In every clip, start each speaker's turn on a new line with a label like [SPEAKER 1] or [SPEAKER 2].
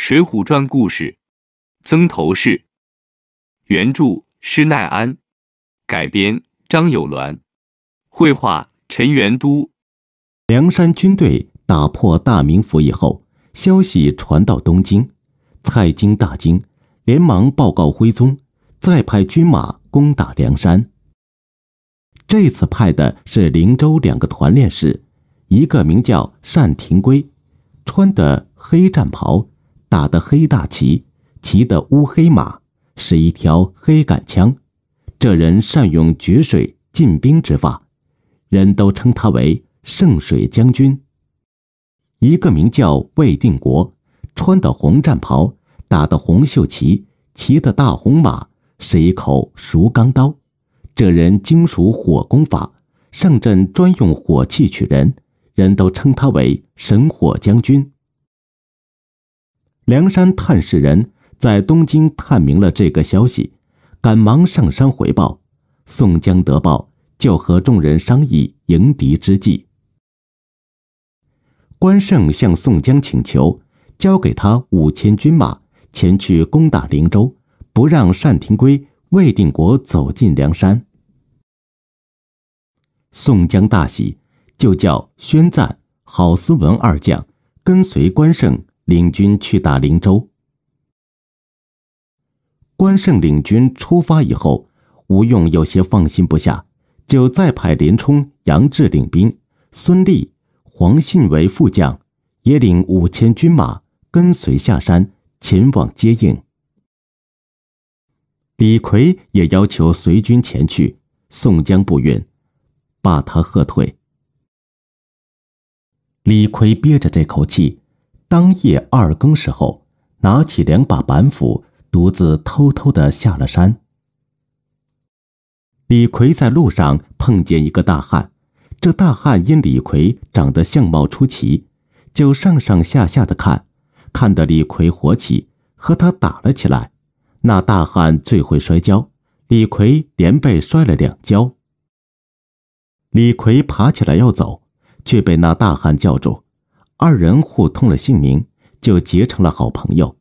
[SPEAKER 1] 《水浒传》故事，曾头市，原著施耐庵，改编张友鸾，绘画陈元都。梁山军队打破大名府以后，消息传到东京，蔡京大惊，连忙报告徽宗，再派军马攻打梁山。这次派的是灵州两个团练士，一个名叫单廷圭，穿的黑战袍。打的黑大旗，骑的乌黑马，是一条黑杆枪。这人善用绝水进兵之法，人都称他为圣水将军。一个名叫魏定国，穿的红战袍，打的红袖旗，骑的大红马，是一口熟钢刀。这人精熟火攻法，上阵专用火器取人，人都称他为神火将军。梁山探事人在东京探明了这个消息，赶忙上山回报。宋江得报，就和众人商议迎敌之计。关胜向宋江请求，交给他五千军马，前去攻打灵州，不让单廷圭、魏定国走进梁山。宋江大喜，就叫宣赞、郝思文二将跟随关胜。领军去打灵州。关胜领军出发以后，吴用有些放心不下，就再派林冲、杨志领兵，孙立、黄信为副将，也领五千军马跟随下山，前往接应。李逵也要求随军前去，宋江不允，把他喝退。李逵憋着这口气。当夜二更时候，拿起两把板斧，独自偷偷的下了山。李逵在路上碰见一个大汉，这大汉因李逵长得相貌出奇，就上上下下的看，看得李逵火起，和他打了起来。那大汉最会摔跤，李逵连被摔了两跤。李逵爬起来要走，却被那大汉叫住。二人互通了姓名，就结成了好朋友。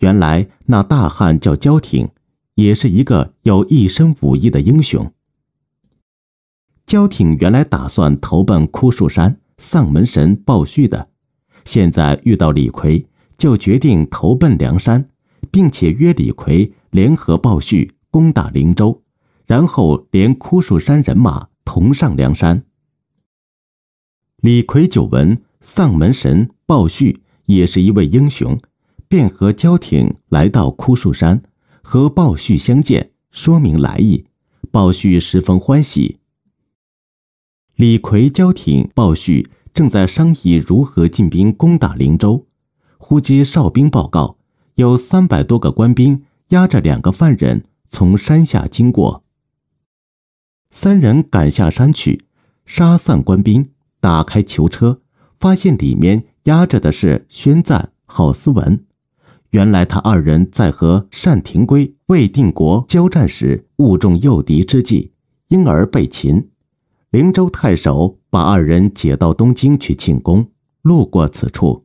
[SPEAKER 1] 原来那大汉叫焦挺，也是一个有一身武艺的英雄。焦挺原来打算投奔枯树山丧门神鲍旭的，现在遇到李逵，就决定投奔梁山，并且约李逵联合鲍旭攻打灵州，然后连枯树山人马同上梁山。李逵久闻。丧门神鲍旭也是一位英雄，便和焦挺来到枯树山，和鲍旭相见，说明来意。鲍旭十分欢喜。李逵、焦挺、鲍旭正在商议如何进兵攻打灵州，忽接哨兵报告，有三百多个官兵押着两个犯人从山下经过。三人赶下山去，杀散官兵，打开囚车。发现里面压着的是宣赞、郝思文，原来他二人在和单廷圭、魏定国交战时误中诱敌之计，因而被擒。灵州太守把二人解到东京去庆功，路过此处，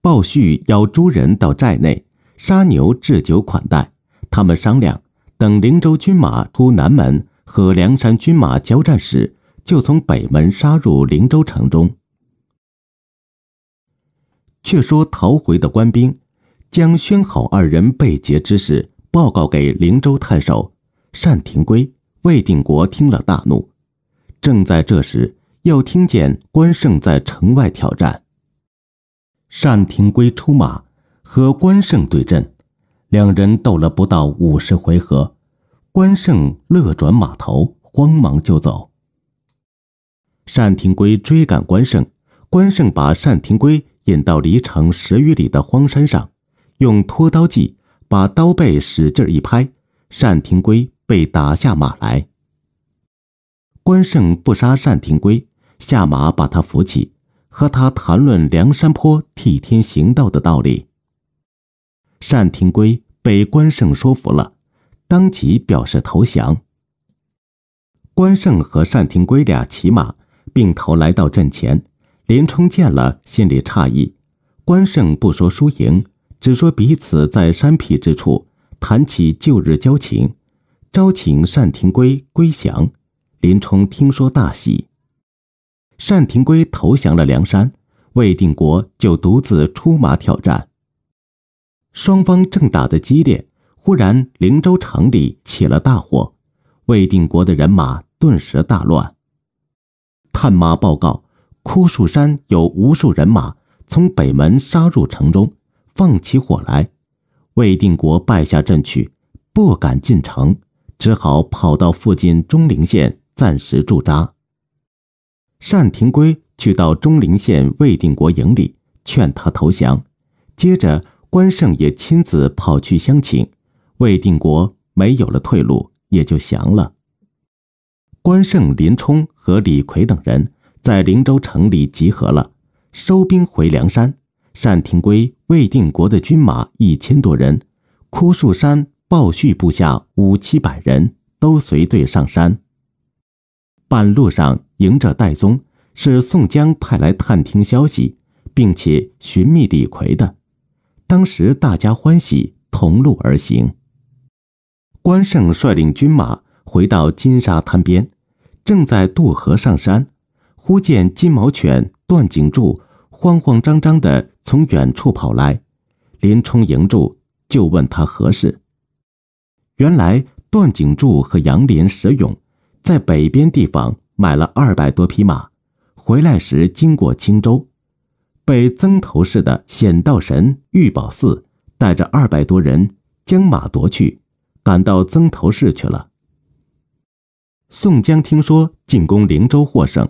[SPEAKER 1] 鲍旭邀诸人到寨内杀牛置酒款待。他们商量，等灵州军马出南门和梁山军马交战时，就从北门杀入灵州城中。却说逃回的官兵，将宣好二人被劫之事报告给灵州太守单廷圭、魏定国。听了大怒。正在这时，又听见关胜在城外挑战。单廷圭出马，和关胜对阵，两人斗了不到五十回合，关胜勒转马头，慌忙就走。单廷圭追赶关胜，关胜把单廷圭。引到离城十余里的荒山上，用拖刀计把刀背使劲一拍，单廷圭被打下马来。关胜不杀单廷圭，下马把他扶起，和他谈论梁山坡替天行道的道理。单廷圭被关胜说服了，当即表示投降。关胜和单廷圭俩骑马并头来到阵前。林冲见了，心里诧异。关胜不说输赢，只说彼此在山僻之处谈起旧日交情，招请单廷圭归降。林冲听说大喜。单廷圭投降了梁山，魏定国就独自出马挑战。双方正打得激烈，忽然灵州城里起了大火，魏定国的人马顿时大乱。探马报告。枯树山有无数人马从北门杀入城中，放起火来。魏定国败下阵去，不敢进城，只好跑到附近中陵县暂时驻扎。单廷圭去到中陵县魏定国营里劝他投降，接着关胜也亲自跑去相请，魏定国没有了退路，也就降了。关胜、林冲和李逵等人。在灵州城里集合了，收兵回梁山。单廷圭、魏定国的军马一千多人，枯树山鲍旭部下五七百人都随队上山。半路上迎着戴宗，是宋江派来探听消息，并且寻觅李逵的。当时大家欢喜，同路而行。关胜率领军马回到金沙滩边，正在渡河上山。忽见金毛犬段景柱慌慌张张地从远处跑来，林冲迎住，就问他何事。原来段景柱和杨林、石勇在北边地方买了二百多匹马，回来时经过青州，被曾头市的显道神玉宝寺带着二百多人将马夺去，赶到曾头市去了。宋江听说进攻灵州获胜。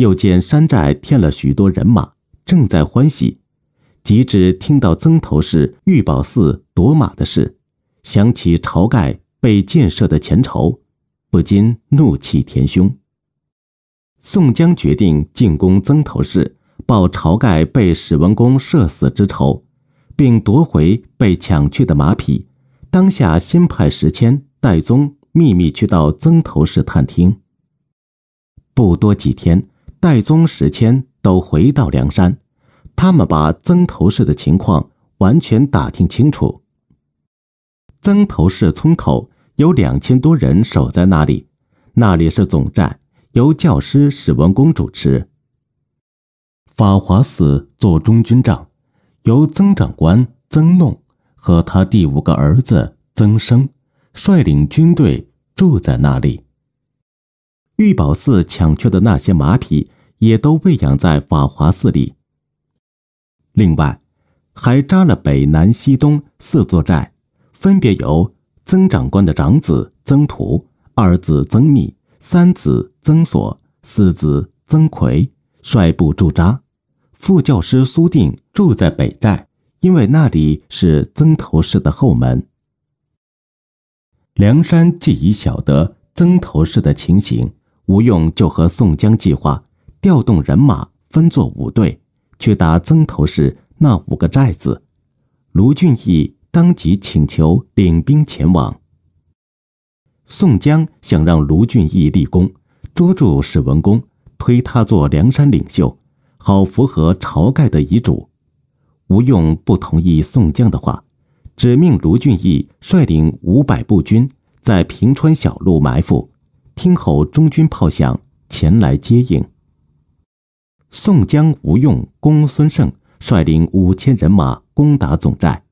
[SPEAKER 1] 又见山寨添了许多人马，正在欢喜，即至听到曾头市玉宝寺夺马的事，想起晁盖被箭射的前仇，不禁怒气填胸。宋江决定进攻曾头市，报晁盖被史文恭射死之仇，并夺回被抢去的马匹。当下先派石阡、戴宗秘密去到曾头市探听。不多几天。戴宗、史谦都回到梁山，他们把曾头市的情况完全打听清楚。曾头市村口有两千多人守在那里，那里是总寨，由教师史文恭主持。法华寺做中军帐，由曾长官曾弄和他第五个儿子曾生率领军队住在那里。玉宝寺抢去的那些马匹也都喂养在法华寺里。另外，还扎了北、南、西、东四座寨，分别由曾长官的长子曾屠、二子曾密、三子曾所、四子曾奎率部驻扎。副教师苏定住在北寨，因为那里是曾头市的后门。梁山既已晓得曾头市的情形。吴用就和宋江计划调动人马，分作五队去打曾头市那五个寨子。卢俊义当即请求领兵前往。宋江想让卢俊义立功，捉住史文恭，推他做梁山领袖，好符合晁盖的遗嘱。吴用不同意宋江的话，指命卢俊义率领五百步军，在平川小路埋伏。听候中军炮响，前来接应。宋江、吴用、公孙胜率领五千人马攻打总寨；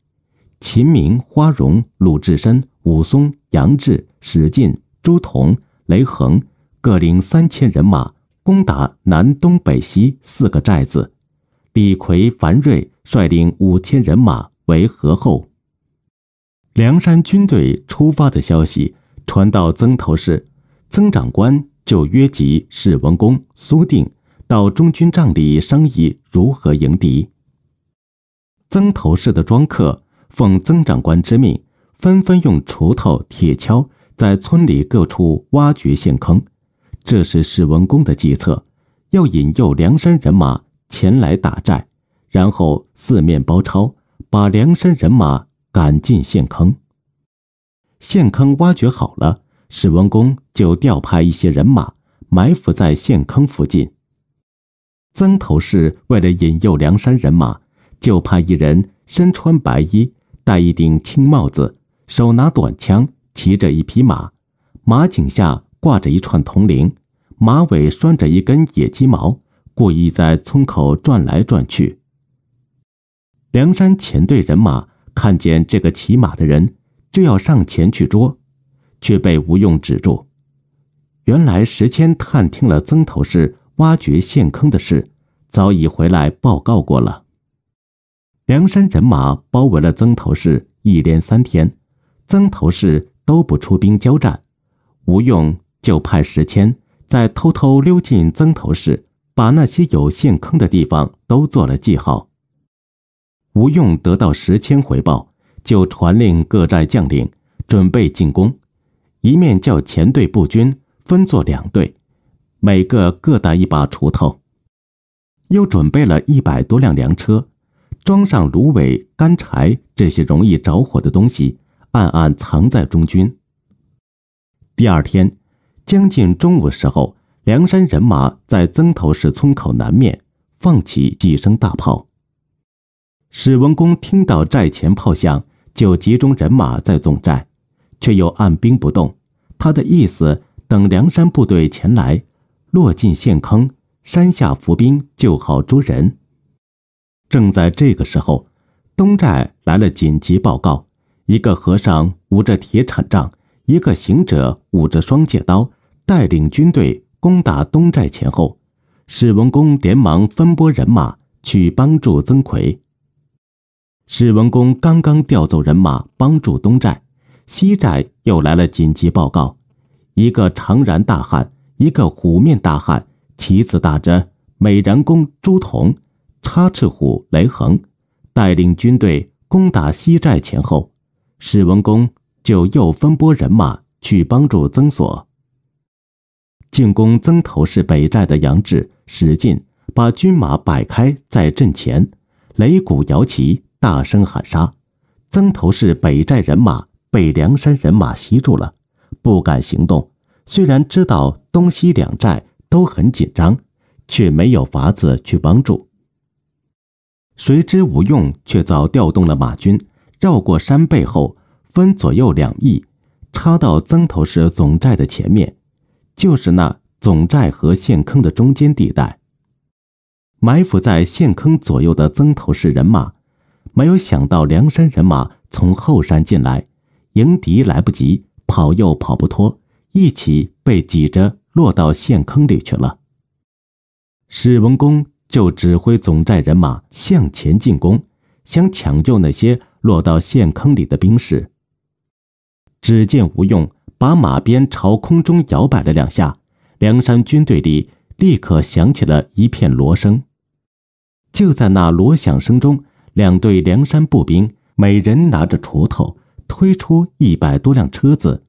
[SPEAKER 1] 秦明、花荣、鲁智深、武松、杨志、史进、朱仝、雷横各领三千人马攻打南、东、北、西四个寨子；李逵、樊瑞率领五千人马为合后。梁山军队出发的消息传到曾头市。曾长官就约集史文恭、苏定到中军帐里商议如何迎敌。曾头市的庄客奉曾长官之命，纷纷用锄头、铁锹在村里各处挖掘陷坑。这是史文恭的计策，要引诱梁山人马前来打寨，然后四面包抄，把梁山人马赶进陷坑。陷坑挖掘好了。史文恭就调派一些人马埋伏在陷坑附近。曾头市为了引诱梁山人马，就派一人身穿白衣，戴一顶青帽子，手拿短枪，骑着一匹马，马颈下挂着一串铜铃，马尾拴着一根野鸡毛，故意在村口转来转去。梁山前队人马看见这个骑马的人，就要上前去捉。却被吴用止住。原来石阡探听了曾头市挖掘陷坑的事，早已回来报告过了。梁山人马包围了曾头市一连三天，曾头市都不出兵交战。吴用就派石阡再偷偷溜进曾头市，把那些有陷坑的地方都做了记号。吴用得到石阡回报，就传令各寨将领准备进攻。一面叫前队步军分作两队，每个各带一把锄头，又准备了一百多辆粮车，装上芦苇、干柴这些容易着火的东西，暗暗藏在中军。第二天，将近中午时候，梁山人马在曾头市村口南面放起几声大炮。史文恭听到寨前炮响，就集中人马在总寨。却又按兵不动，他的意思等梁山部队前来，落进陷坑，山下伏兵就好捉人。正在这个时候，东寨来了紧急报告：一个和尚捂着铁铲杖，一个行者捂着双戒刀，带领军队攻打东寨。前后，史文恭连忙分拨人马去帮助曾奎。史文恭刚刚调走人马帮助东寨。西寨又来了紧急报告：一个长髯大汉，一个虎面大汉，旗子打着美髯公朱仝、插翅虎雷横，带领军队攻打西寨。前后，史文恭就又分拨人马去帮助曾所。进攻曾头市北寨的杨志、史进，把军马摆开在阵前，擂鼓摇旗，大声喊杀，曾头市北寨人马。被梁山人马吸住了，不敢行动。虽然知道东西两寨都很紧张，却没有法子去帮助。谁知吴用却早调动了马军，绕过山背后，分左右两翼，插到曾头市总寨的前面，就是那总寨和陷坑的中间地带。埋伏在陷坑左右的曾头市人马，没有想到梁山人马从后山进来。迎敌来不及，跑又跑不脱，一起被挤着落到陷坑里去了。史文恭就指挥总寨人马向前进攻，想抢救那些落到陷坑里的兵士。只见吴用把马鞭朝空中摇摆了两下，梁山军队里立刻响起了一片锣声。就在那锣响声中，两队梁山步兵每人拿着锄头。推出一百多辆车子，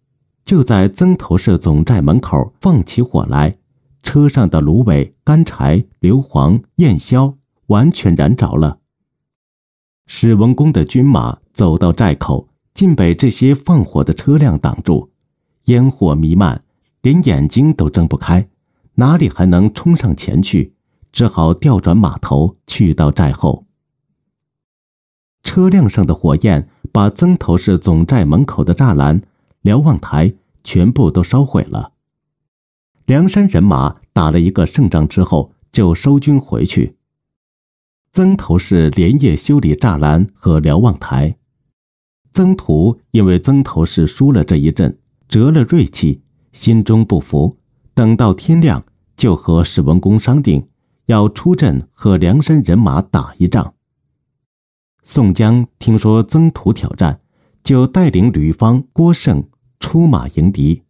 [SPEAKER 1] 就在曾头市总寨门口放起火来。车上的芦苇、干柴、硫磺、焰硝完全燃着了。史文恭的军马走到寨口，竟被这些放火的车辆挡住。烟火弥漫，连眼睛都睁不开，哪里还能冲上前去？只好调转马头，去到寨后。车辆上的火焰把曾头市总寨门口的栅栏、瞭望台全部都烧毁了。梁山人马打了一个胜仗之后，就收军回去。曾头市连夜修理栅栏和瞭望台。曾图因为曾头市输了这一阵，折了锐气，心中不服。等到天亮，就和史文恭商定，要出阵和梁山人马打一仗。宋江听说曾屠挑战，就带领吕方、郭盛出马迎敌。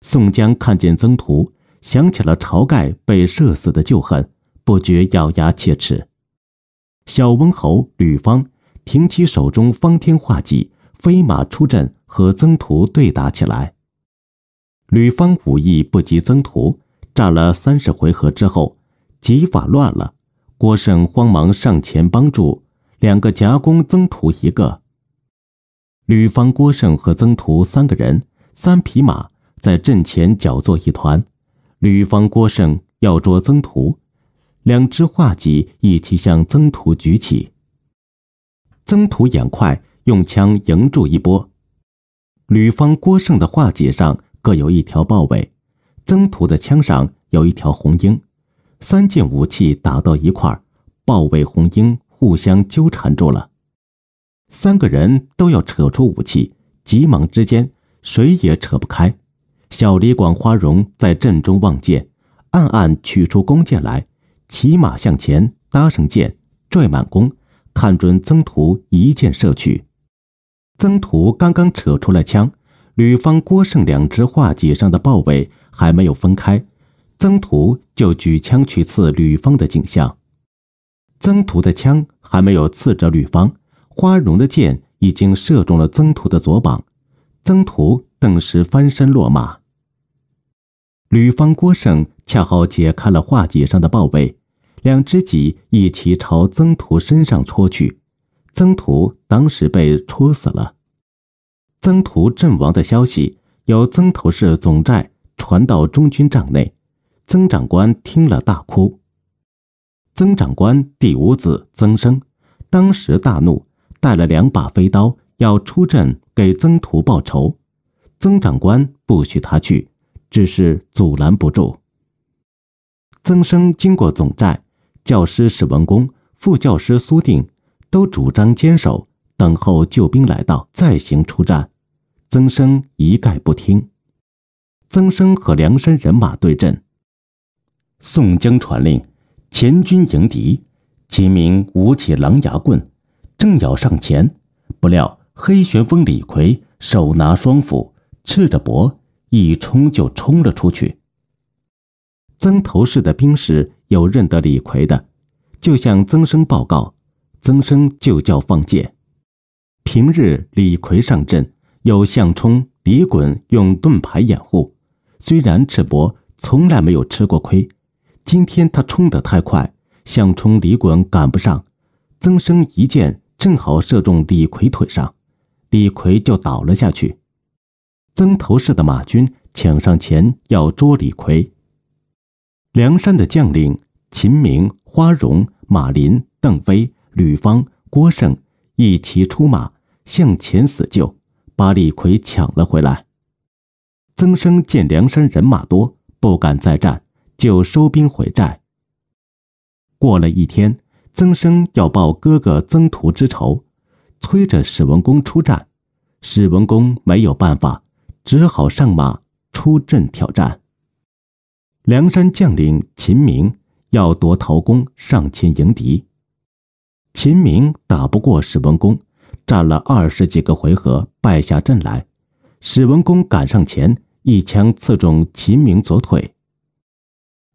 [SPEAKER 1] 宋江看见曾屠，想起了晁盖被射死的旧恨，不觉咬牙切齿。小温侯吕方挺起手中方天画戟，飞马出阵，和曾屠对打起来。吕方武艺不及曾屠，战了三十回合之后，戟法乱了。郭盛慌忙上前帮助。两个夹攻曾图一个。吕方郭胜和曾图三个人，三匹马在阵前搅作一团。吕方郭胜要捉曾图，两只画戟一起向曾图举起。曾图眼快，用枪迎住一波。吕方郭胜的画戟上各有一条豹尾，曾图的枪上有一条红缨，三件武器打到一块儿，豹尾红缨。互相纠缠住了，三个人都要扯出武器，急忙之间谁也扯不开。小李广花荣在阵中望见，暗暗取出弓箭来，骑马向前，搭上箭，拽满弓，看准曾图一箭射去。曾图刚刚扯出了枪，吕方、郭胜两只画戟上的豹尾还没有分开，曾图就举枪去刺吕方的颈项。曾涂的枪还没有刺着吕方，花荣的箭已经射中了曾涂的左膀，曾涂顿时翻身落马。吕方、郭盛恰好解开了画戟上的豹围，两只戟一起朝曾涂身上戳去，曾涂当时被戳死了。曾涂阵亡的消息由曾头市总寨传到中军帐内，曾长官听了大哭。曾长官第五子曾生，当时大怒，带了两把飞刀，要出阵给曾徒报仇。曾长官不许他去，只是阻拦不住。曾生经过总寨，教师史文恭、副教师苏定，都主张坚守，等候救兵来到再行出战。曾生一概不听。曾生和梁山人马对阵。宋江传令。前军迎敌，秦明舞起狼牙棍，正要上前，不料黑旋风李逵手拿双斧，赤着膊一冲就冲了出去。曾头市的兵士有认得李逵的，就向曾生报告，曾生就叫放箭。平日李逵上阵，有项冲、李衮用盾牌掩护，虽然赤膊，从来没有吃过亏。今天他冲得太快，想冲李衮赶不上，曾生一箭正好射中李逵腿上，李逵就倒了下去。曾头市的马军抢上前要捉李逵，梁山的将领秦明、花荣、马林、邓飞、吕方、郭盛一齐出马向前死救，把李逵抢了回来。曾生见梁山人马多，不敢再战。就收兵回寨。过了一天，曾生要报哥哥曾屠之仇，催着史文恭出战。史文恭没有办法，只好上马出阵挑战。梁山将领秦明要夺头功，上前迎敌。秦明打不过史文恭，战了二十几个回合，败下阵来。史文恭赶上前，一枪刺中秦明左腿。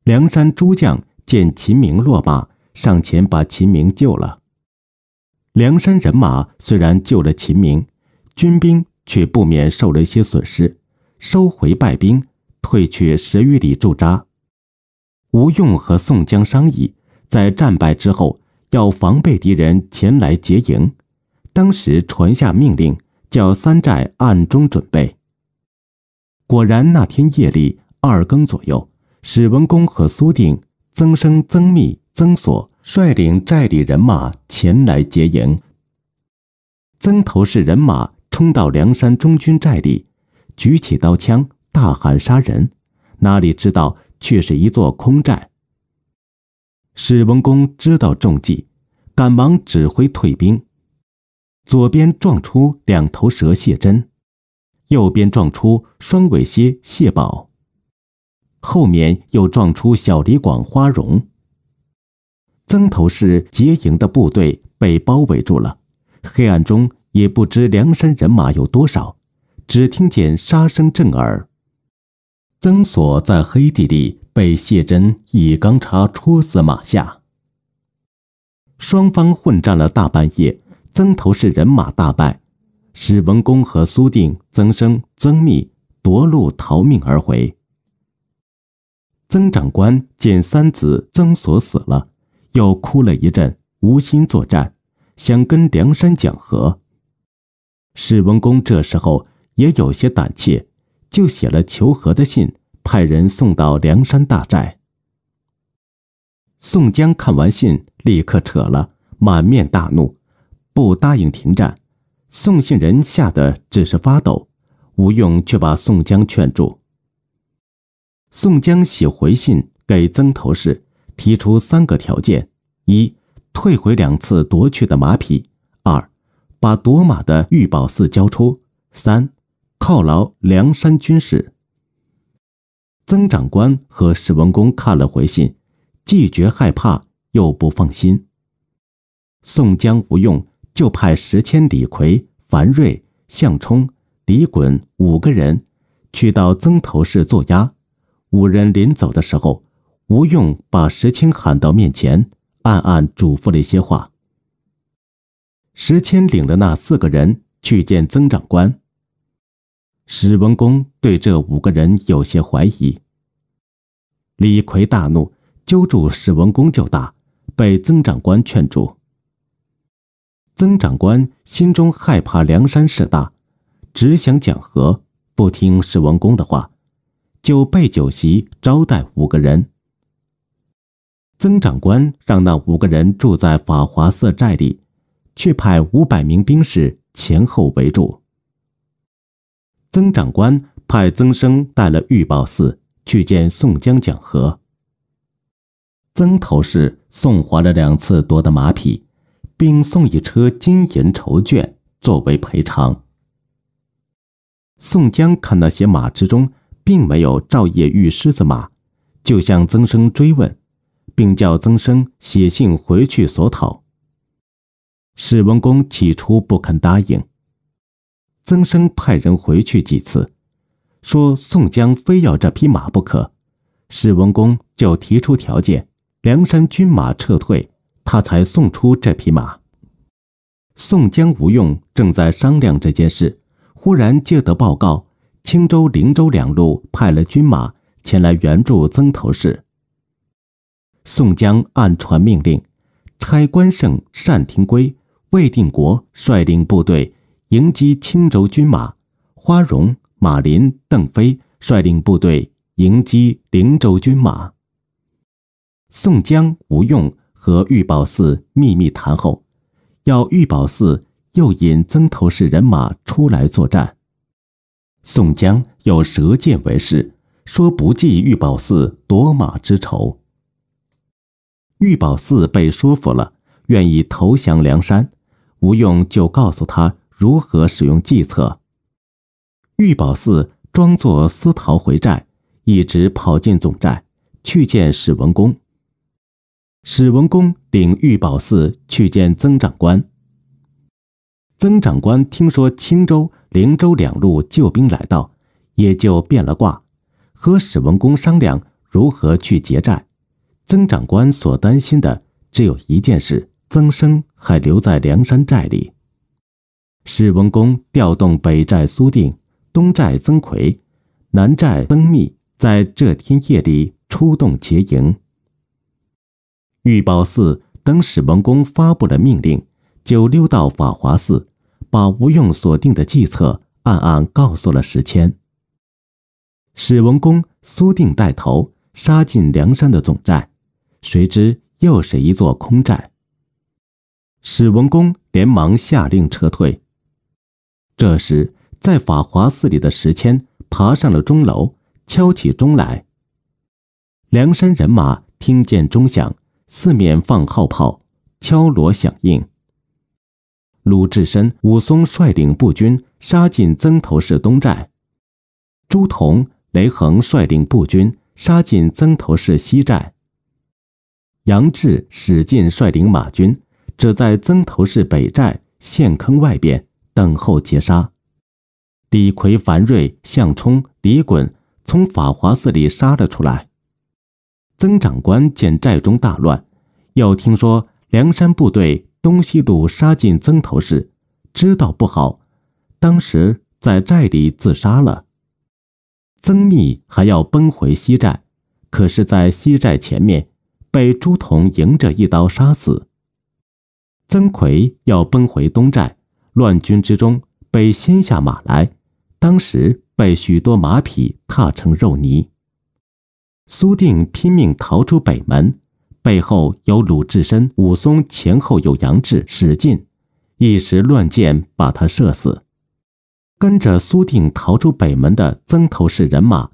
[SPEAKER 1] 梁山诸将见秦明落马，上前把秦明救了。梁山人马虽然救了秦明，军兵却不免受了一些损失，收回败兵，退去十余里驻扎。吴用和宋江商议，在战败之后要防备敌人前来劫营，当时传下命令，叫三寨暗中准备。果然那天夜里二更左右。史文恭和苏定、曾生、曾密、曾锁率领寨里人马前来劫营。曾头市人马冲到梁山中军寨里，举起刀枪，大喊杀人。哪里知道，却是一座空寨。史文恭知道中计，赶忙指挥退兵。左边撞出两头蛇谢珍，右边撞出双尾蝎谢宝。后面又撞出小李广花荣。曾头市结营的部队被包围住了，黑暗中也不知梁山人马有多少，只听见杀声震耳。曾锁在黑地里被谢真以钢叉戳死马下。双方混战了大半夜，曾头市人马大败，史文恭和苏定、曾生、曾密夺路逃命而回。曾长官见三子曾所死了，又哭了一阵，无心作战，想跟梁山讲和。史文恭这时候也有些胆怯，就写了求和的信，派人送到梁山大寨。宋江看完信，立刻扯了，满面大怒，不答应停战。送信人吓得只是发抖，吴用却把宋江劝住。宋江写回信给曾头市，提出三个条件：一、退回两次夺去的马匹；二、把夺马的玉宝寺交出；三、犒劳梁山军士。曾长官和史文恭看了回信，既觉害怕又不放心。宋江吴用，就派石迁、李逵、樊瑞、项冲、李衮五个人，去到曾头市做押。五人临走的时候，吴用把石青喊到面前，暗暗嘱咐了一些话。石谦领着那四个人去见曾长官。史文恭对这五个人有些怀疑。李逵大怒，揪住史文恭就打，被曾长官劝住。曾长官心中害怕梁山势大，只想讲和，不听史文恭的话。就备酒席招待五个人。曾长官让那五个人住在法华寺寨里，却派五百名兵士前后围住。曾长官派曾生带了玉宝寺去见宋江讲和。曾头市送还了两次夺的马匹，并送一车金银绸绢作为赔偿。宋江看那些马之中。并没有照业遇狮子马，就向曾生追问，并叫曾生写信回去索讨。史文恭起初不肯答应，曾生派人回去几次，说宋江非要这匹马不可，史文恭就提出条件：梁山军马撤退，他才送出这匹马。宋江、吴用正在商量这件事，忽然接得报告。青州、灵州两路派了军马前来援助曾头市。宋江暗传命令，差关胜、单廷圭、魏定国率领部队迎击青州军马；花荣、马林、邓飞率领部队迎击灵州军马。宋江、吴用和玉宝寺秘密谈后，要玉宝寺诱引曾头市人马出来作战。宋江有蛇剑为誓，说不计玉宝寺夺马之仇。玉宝寺被说服了，愿意投降梁山。吴用就告诉他如何使用计策。玉宝寺装作私逃回寨，一直跑进总寨，去见史文恭。史文恭领玉宝寺去见曾长官。曾长官听说青州。灵州两路救兵来到，也就变了卦。和史文恭商量如何去劫寨。曾长官所担心的只有一件事：曾生还留在梁山寨里。史文恭调动北寨苏定、东寨曾奎、南寨曾密，在这天夜里出动劫营。玉宝寺等史文恭发布了命令，就溜到法华寺。把吴用所定的计策暗暗告诉了石谦。史文恭、苏定带头杀进梁山的总寨，谁知又是一座空寨。史文恭连忙下令撤退。这时，在法华寺里的石谦爬上了钟楼，敲起钟来。梁山人马听见钟响，四面放号炮，敲锣响应。鲁智深、武松率领步军杀进曾头市东寨，朱仝、雷横率领步军杀进曾头市西寨，杨志、史进率领马军只在曾头市北寨陷坑外边等候截杀。李逵、樊瑞、项冲、李衮从法华寺里杀了出来。曾长官见寨中大乱，又听说梁山部队。东西路杀进曾头市，知道不好，当时在寨里自杀了。曾密还要奔回西寨，可是在西寨前面被朱仝迎着一刀杀死。曾奎要奔回东寨，乱军之中被掀下马来，当时被许多马匹踏成肉泥。苏定拼命逃出北门。背后有鲁智深、武松，前后有杨志、史进，一时乱箭把他射死。跟着苏定逃出北门的曾头市人马，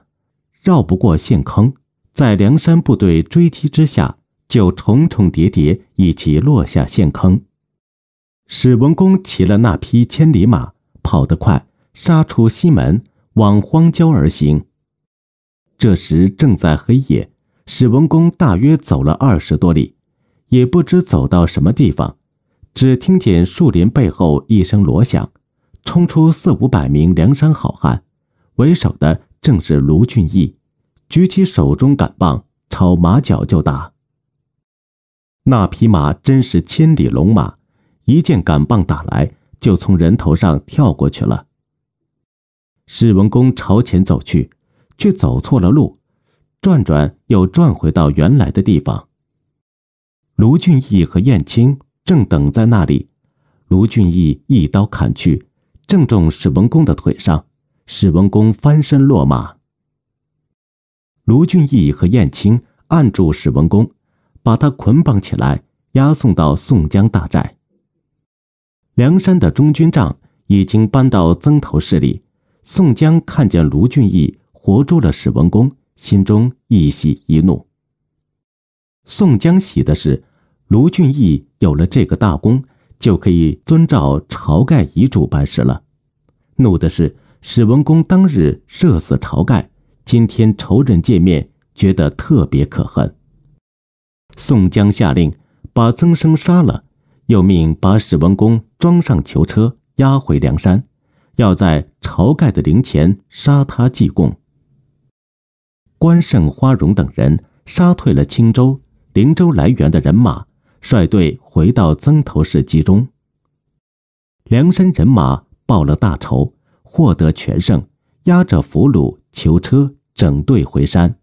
[SPEAKER 1] 绕不过陷坑，在梁山部队追击之下，就重重叠叠一起落下陷坑。史文恭骑了那匹千里马，跑得快，杀出西门，往荒郊而行。这时正在黑夜。史文恭大约走了二十多里，也不知走到什么地方，只听见树林背后一声锣响，冲出四五百名梁山好汉，为首的正是卢俊义，举起手中杆棒朝马脚就打。那匹马真是千里龙马，一见杆棒打来，就从人头上跳过去了。史文恭朝前走去，却走错了路。转转又转回到原来的地方。卢俊义和燕青正等在那里，卢俊义一刀砍去，正中史文恭的腿上，史文恭翻身落马。卢俊义和燕青按住史文恭，把他捆绑起来，押送到宋江大寨。梁山的中军帐已经搬到曾头市里，宋江看见卢俊义活捉了史文恭。心中一喜一怒。宋江喜的是，卢俊义有了这个大功，就可以遵照晁盖遗嘱办事了；怒的是史文恭当日射死晁盖，今天仇人见面，觉得特别可恨。宋江下令把曾生杀了，又命把史文恭装上囚车押回梁山，要在晁盖的灵前杀他祭供。关胜、花荣等人杀退了青州、灵州来源的人马，率队回到曾头市集中。梁山人马报了大仇，获得全胜，押着俘虏、囚车，整队回山。